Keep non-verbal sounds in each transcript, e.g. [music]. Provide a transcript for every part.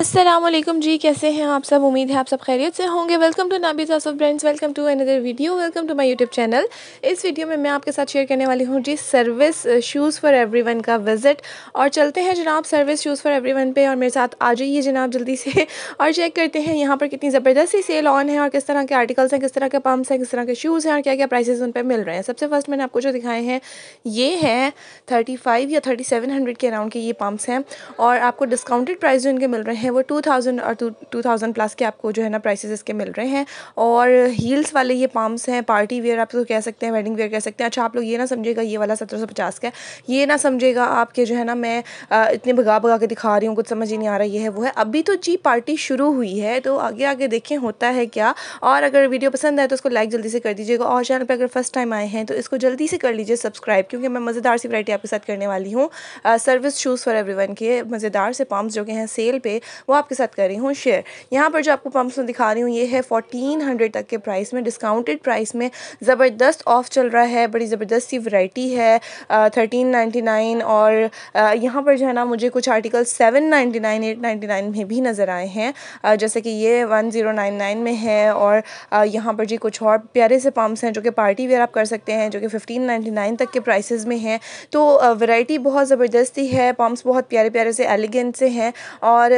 असलम जी कैसे हैं आप सब उम्मीद है आप सब खैरियत से होंगे वेलकम टू नाबीज of brands welcome to another video welcome to my YouTube channel इस वीडियो में मैं आपके साथ शेयर करने वाली हूँ जी सर्विस शूज़ फॉर एवरीवन का विजिट और चलते हैं जनाब सर्विस शूज़ फॉर एवरीवन पे और मेरे साथ आ जाइए जनाब जल्दी से [laughs] और चेक करते हैं यहाँ पर कितनी ज़बरदस्ती सेल ऑन है और किस तरह के आर्टिकल्स हैं किस तरह के पम्प्स हैं किस तरह के शूज़ हैं और क्या क्या प्राइसेज उन पर मिल रहे हैं सबसे फर्स्ट मैंने आपको जो दिखाए हैं ये हैं थर्टी या थर्टी के अराउंड के ये पम्प्स हैं और आपको डिस्काउंटेड प्राइस जो इनके मिल रहे हैं हैं वो टू थाउजेंड और टू थाउजेंड प्लस के आपको जो है ना प्राइसेस इसके मिल रहे हैं और हील्स वाले ये पाम्स हैं पार्टी वेयर आप तो कह सकते हैं वेडिंग वेयर कह सकते हैं अच्छा आप लोग ये ना समझेगा ये वाला सत्रह सौ पचास का है ये ना समझेगा आपके जो है ना मैं इतने भगा भगा के दिखा रही हूँ कुछ समझ ही नहीं आ रहा है वो है अभी तो जी पार्टी शुरू हुई है तो आगे आगे देखें होता है क्या और अगर वीडियो पसंद आए तो उसको लाइक जल्दी से कर दीजिएगा और चैनल पर अगर फर्स्ट टाइम आए हैं तो इसको जल्दी से कर लीजिए सब्सक्राइब क्योंकि मैं मज़ेदार सी वरायटी आपके साथ करने वाली हूँ सर्विस शूज़ फॉर एवरीवन के मज़ेदार से पाम्स जो के हैं सेल पे वो आपके साथ कर रही हूँ शेयर यहाँ पर जो आपको पम्प्स में दिखा रही हूँ ये है फोर्टीन हंड्रेड तक के प्राइस में डिस्काउंटेड प्राइस में ज़बरदस्त ऑफ चल रहा है बड़ी ज़बरदस्त सी वैराइटी है थर्टीन नाइन्टी नाइन और यहाँ पर जो है ना मुझे कुछ article seven ninety nine eight ninety nine में भी नज़र आए हैं जैसे कि ये वन ज़ीरो नाइन नाइन में है और यहाँ पर जी कुछ और प्यारे से पम्प्स हैं जो कि पार्टी वेयर आप कर सकते हैं जो कि फिफ्टीन नाइन्टी नाइन तक के प्राइसेस में हैं तो वैरायटी बहुत ज़बरदस्ती है पम्प्स बहुत प्यारे प्यारे से एलिगेंट से हैं और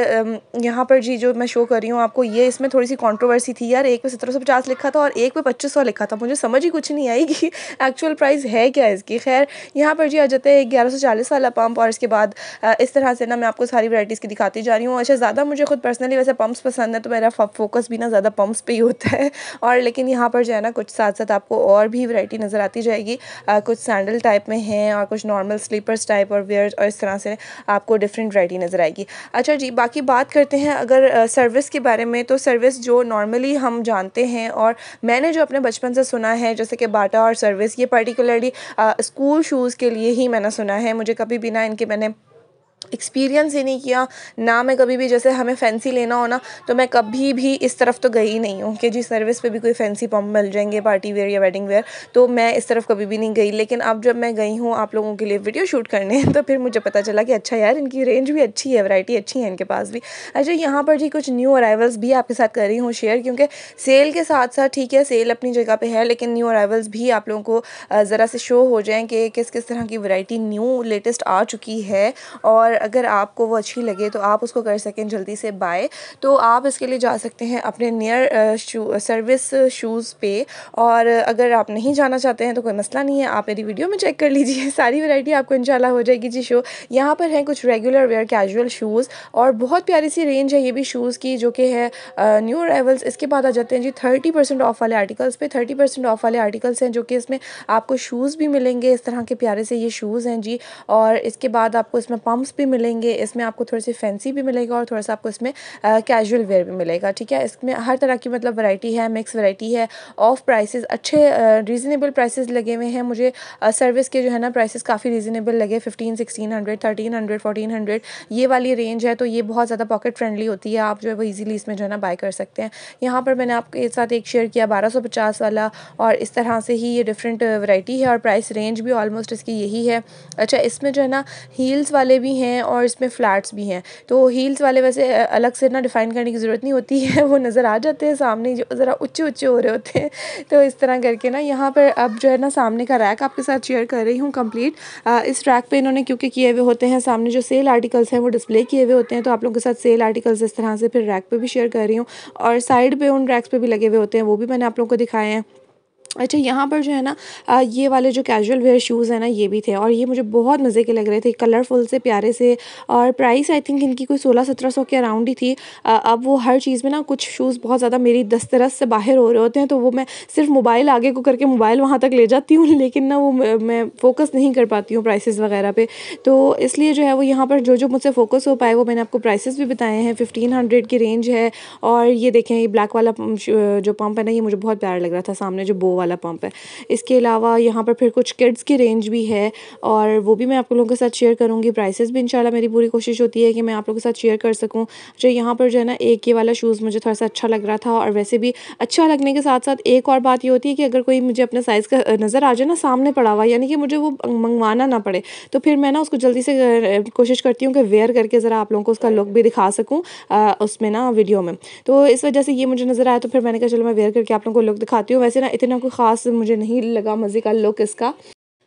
यहाँ पर जी जो मैं शो कर रही हूँ आपको ये इसमें थोड़ी सी कंट्रोवर्सी थी यार एक पे सत्रह सौ पचास लिखा था और एक पे पच्चीस सौ लिखा था मुझे समझ ही कुछ नहीं आई कि एक्चुअल [laughs] प्राइस है क्या इसकी खैर यहाँ पर जी आ जाते हैं ग्यारह सौ चालीस वाला पम्प और इसके बाद इस तरह से ना मैं आपको सारी वैराइटीज़ की दिखाती जा रही हूँ अच्छा ज़्यादा मुझे खुद पर्सनली वैसे पम्प्स पसंद है तो मेरा फोकस भी ना ज़्यादा पम्प्स पर ही होता है [laughs] और लेकिन यहाँ पर जो है ना कुछ साथ साथ आपको और भी वरायटी नज़र आती जाएगी कुछ सैंडल टाइप में हैं और कुछ नॉर्मल स्लीपर्स टाइप और वेयर और इस तरह से आपको डिफरेंट वैरायटी नज़र आएगी अच्छा जी बाकी बात बात करते हैं अगर सर्विस के बारे में तो सर्विस जो नॉर्मली हम जानते हैं और मैंने जो अपने बचपन से सुना है जैसे कि बाटा और सर्विस ये पर्टिकुलरली स्कूल शूज़ के लिए ही मैंने सुना है मुझे कभी बिना इनके मैंने एक्सपीरियंस ही नहीं किया ना मैं कभी भी जैसे हमें फैंसी लेना हो ना तो मैं कभी भी इस तरफ तो गई नहीं हूँ कि जी सर्विस पे भी कोई फैंसी पम्प मिल जाएंगे पार्टी वेयर या वेडिंग वेयर तो मैं इस तरफ कभी भी नहीं गई लेकिन अब जब मैं गई हूँ आप लोगों के लिए वीडियो शूट करने [laughs] तो फिर मुझे पता चला कि अच्छा यार इनकी रेंज भी अच्छी है वैराइटी अच्छी है इनके पास भी अच्छा यहाँ पर जी कुछ न्यू अराइवल्स भी आपके साथ कर रही हूँ शेयर क्योंकि सेल के साथ साथ ठीक है सेल अपनी जगह पर है लेकिन न्यू अराइवल्स भी आप लोगों को ज़रा से शो हो जाएँ कि किस किस तरह की वरायटी न्यू लेटेस्ट आ चुकी है और और अगर आपको वो अच्छी लगे तो आप उसको कर सकें जल्दी से बाय तो आप इसके लिए जा सकते हैं अपने नियर सर्विस शूज़ पे और अगर आप नहीं जाना चाहते हैं तो कोई मसला नहीं है आप मेरी वीडियो में चेक कर लीजिए [laughs] सारी वैरायटी आपको इंशाल्लाह हो जाएगी जी शो यहाँ पर हैं कुछ रेगुलर वेयर कैजुअल शूज़ और बहुत प्यारी सी रेंज है ये भी शूज़ की जो कि है न्यू अरावल्स इसके बाद आ जाते हैं जी थर्टी परसेंट ऑफ वाले आर्टिकल्स पे थर्टी परसेंट ऑफ वाले आर्टिकल्स हैं जो कि इसमें आपको शूज़ भी मिलेंगे इस तरह के प्यारे से ये शूज़ हैं जी और इसके बाद आपको इसमें पम्प्स भी भी मिलेंगे इसमें आपको थोड़े से फैंसी भी मिलेगा और थोड़ा सा आपको इसमें कैजुअल वेयर भी मिलेगा ठीक है इसमें हर तरह की मतलब वैरायटी है मिक्स वैरायटी है ऑफ प्राइसेस अच्छे रीज़नेबल प्राइसेस लगे हुए हैं मुझे सर्विस के जो है ना प्राइसेस काफ़ी रीज़नेबल लगे fifteen sixteen hundred thirteen hundred fourteen hundred ये वाली रेंज है तो ये बहुत ज़्यादा पॉकेट फ्रेंडली होती है आप जो है वो ईजिली इसमें जो है ना बाय कर सकते हैं यहाँ पर मैंने आपके साथ एक शेयर किया बारह सौ पचास वाला और इस तरह से ही ये डिफरेंट वरायटी है और प्राइस रेंज भी ऑलमोस्ट इसकी यही है अच्छा इसमें जो है ना हील्स वाले भी हैं हैं और इसमें फ्लैट्स भी हैं तो हील्स वाले वैसे अलग से ना डिफ़ाइन करने की ज़रूरत नहीं होती है वो नज़र आ जाते हैं सामने जो ज़रा उच्चे उच्चे हो रहे होते हैं तो इस तरह करके ना यहाँ पर अब जो है ना सामने का रैक आपके साथ शेयर कर रही हूँ कंप्लीट इस रैक पर इन्होंने क्योंकि किए हुए होते हैं सामने जो सेल आर्टिकल्स हैं वो डिस्प्ले किए हुए होते हैं तो आप लोगों के साथ सेल आर्टिकल्स इस तरह से फिर रैक पर भी शेयर कर रही हूँ और साइड पर उन रैक्स पर भी लगे हुए होते हैं वो भी मैंने आप लोगों को दिखाए हैं अच्छा यहाँ पर जो है ना ये वाले जो कैजुअल वेयर शूज़ हैं ना ये भी थे और ये मुझे बहुत मज़े के लग रहे थे कलरफुल से प्यारे से और प्राइस आई थिंक इनकी कोई सोलह सत्रह सौ के अराउंड ही थी अब वो हर चीज़ में ना कुछ शूज़ बहुत ज़्यादा मेरी दस्तरस से बाहर हो रहे होते हैं तो वो मैं सिर्फ मोबाइल आगे को करके मोबाइल वहाँ तक ले जाती हूँ [laughs] लेकिन ना वो मैं फ़ोकस नहीं कर पाती हूँ प्राइसिस वगैरह पे तो इसलिए जो है वो यहाँ पर जो जो मुझसे फ़ोकस हो पाए वो मैंने आपको प्राइसेस भी बताए हैं फिफ्टीन हंड्रेड की रेंज है और ये देखें ये ब्लैक वाला जो पम्प है ना ये मुझे बहुत प्यार लग रहा था सामने जो बो वाला पंप है इसके अलावा यहाँ पर फिर कुछ किड्स की रेंज भी है और वो भी मैं आप लोगों के साथ शेयर करूँगी प्राइसेस भी इंशाल्लाह मेरी पूरी कोशिश होती है कि मैं आप लोगों के साथ शेयर कर सकूँ जो यहाँ पर जो है ना एक ये वाला शूज़ मुझे थोड़ा सा अच्छा लग रहा था और वैसे भी अच्छा लगने के साथ साथ एक और बात ये होती है कि अगर कोई मुझे अपने साइज़ का नज़र आ जाए ना सामने पड़ा हुआ यानी कि मुझे वो मंगवाना ना पड़े तो फिर मैं ना उसको जल्दी से कोशिश करती हूँ कि वेयर करके ज़रा आप लोगों को उसका लुक भी दिखा सकूँ उसमें ना वीडियो में तो इस वजह से ये मुझे नज़र आया तो फिर मैंने कहा चलो मैं वेयर करके आप लोगों को लुक दिखाती हूँ वैसे ना इतना ख़ास मुझे नहीं लगा मज़े का लुक इसका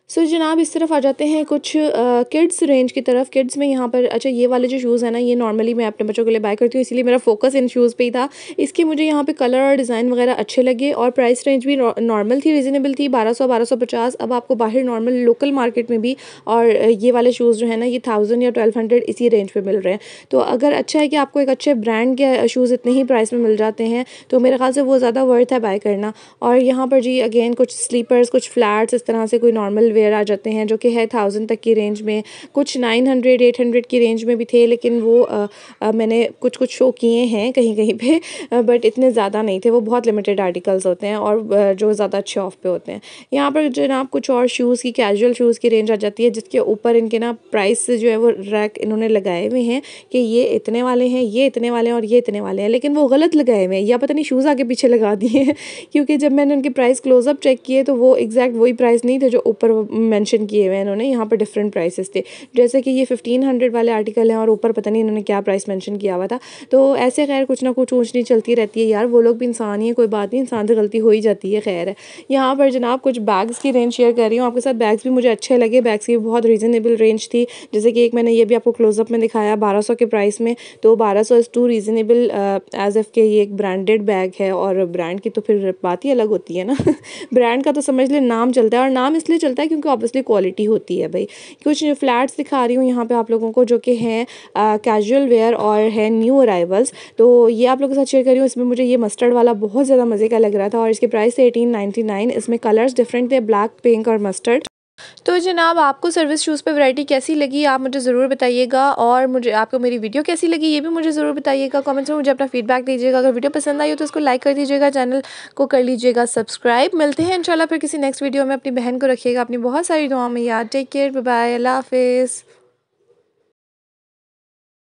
सो so, जनाब इस तरफ आ जाते हैं कुछ किड्स uh, रेंज की तरफ किड्स में यहाँ पर अच्छा ये वाले जो शूज़ हैं ना ये नॉर्मली मैं अपने बच्चों के लिए बाय करती हूँ इसलिए मेरा फोकस इन शूज़ पे ही था इसके मुझे यहाँ पे कलर और डिज़ाइन वगैरह अच्छे लगे और प्राइस रेंज भी नॉर्मल थी रिजनेबल थी बारह सौ बारह सौ पचास अब आपको बाहर नॉर्मल लोकल मार्केट में भी और ये वाले शूज़ जो है ना ये थाउजेंड या ट्वेल्व हंड्रेड इसी रेंज पर मिल रहे हैं तो अगर अच्छा है कि आपको एक अच्छे ब्रांड के शूज़ इतने ही प्राइस में मिल जाते हैं तो मेरे ख्याल से वो ज़्यादा वर्थ है बाय करना और यहाँ पर जी अगेन कुछ स्लीपर्स कुछ फ्लैट्स इस तरह से कोई नॉर्मल वेयर आ जाते हैं जो कि है थाउजेंड तक की रेंज में कुछ नाइन हंड्रेड एट हंड्रेड की रेंज में भी थे लेकिन वो आ, आ, मैंने कुछ कुछ शो किए हैं कहीं कहीं पे आ, बट इतने ज़्यादा नहीं थे वो बहुत लिमिटेड आर्टिकल्स होते हैं और जो ज़्यादा अच्छे ऑफ पे होते हैं यहाँ पर जनाब कुछ और शूज़ की कैजुअल शूज़ की रेंज आ जाती है जिसके ऊपर इनके ना प्राइस जो है वो रैक इन्होंने लगाए हुए हैं कि ये इतने वाले हैं ये इतने वाले हैं और ये इतने वाले हैं लेकिन वो गलत लगाए हुए हैं या पता नहीं शूज़ आगे पीछे लगा दिए हैं [laughs] क्योंकि जब मैंने उनके प्राइस क्लोजअप चेक किए तो वो एग्जैक्ट वही प्राइस नहीं थे जो ऊपर वो मेंशन किए हुए हैं इन्होंने यहाँ पर डिफरेंट प्राइसेस थे जैसे कि ये फिफ्टीन हंड्रेड वाले आर्टिकल हैं और ऊपर पता नहीं इन्होंने क्या प्राइस मेंशन किया हुआ था तो ऐसे खैर कुछ ना कुछ ऊँच नहीं चलती रहती है यार वो लोग भी इंसान ही है कोई बात नहीं इंसान से गलती हो ही जाती है खैर है यहाँ पर जनाब कुछ बैग्स की रेंज शेयर कर रही हूँ आपके साथ बैग्स भी मुझे अच्छे लगे बैग्स की बहुत रीज़नेबल रेंज थी जैसे कि एक मैंने ये भी आपको क्लोजअप में दिखाया बारह के प्राइस में तो बारह सौ इज़ टू रीज़नेबल एज एफ़ के ये एक ब्रांडेड बैग है और ब्रांड की तो फिर बात ही अलग होती है ना ब्रांड [laughs] का तो समझ ले नाम चलता है और नाम इसलिए चलता है क्योंकि ऑब्वियसली क्वालिटी होती है भाई कुछ फ्लैट्स दिखा रही हूँ यहाँ पे आप लोगों को जो कि हैं कैजुअल वेयर और है न्यू अराइवल्स तो ये आप लोगों के साथ शेयर करी हूँ इसमें मुझे ये मस्टर्ड वाला बहुत ज़्यादा मज़े का लग रहा था और इसके प्राइस एटीन नाइनटी नाइन इसमें कलर्स डिफरेंट थे ब्लैक पिंक और मस्टर्ड तो जनाब आपको सर्विस शूज़ पे वैरायटी कैसी लगी आप मुझे ज़रूर बताइएगा और मुझे आपको मेरी वीडियो कैसी लगी ये भी मुझे ज़रूर बताइएगा कमेंट्स में मुझे अपना फीडबैक दीजिएगा अगर वीडियो पसंद आई हो तो उसको लाइक कर दीजिएगा चैनल को कर लीजिएगा सब्सक्राइब मिलते हैं इंशाल्लाह फिर किसी नेक्स्ट वीडियो में अपनी बहन को रखिएगा अपनी बहुत सारी दुआ में याद टेक केयर बाय अल्लाह हाफिज़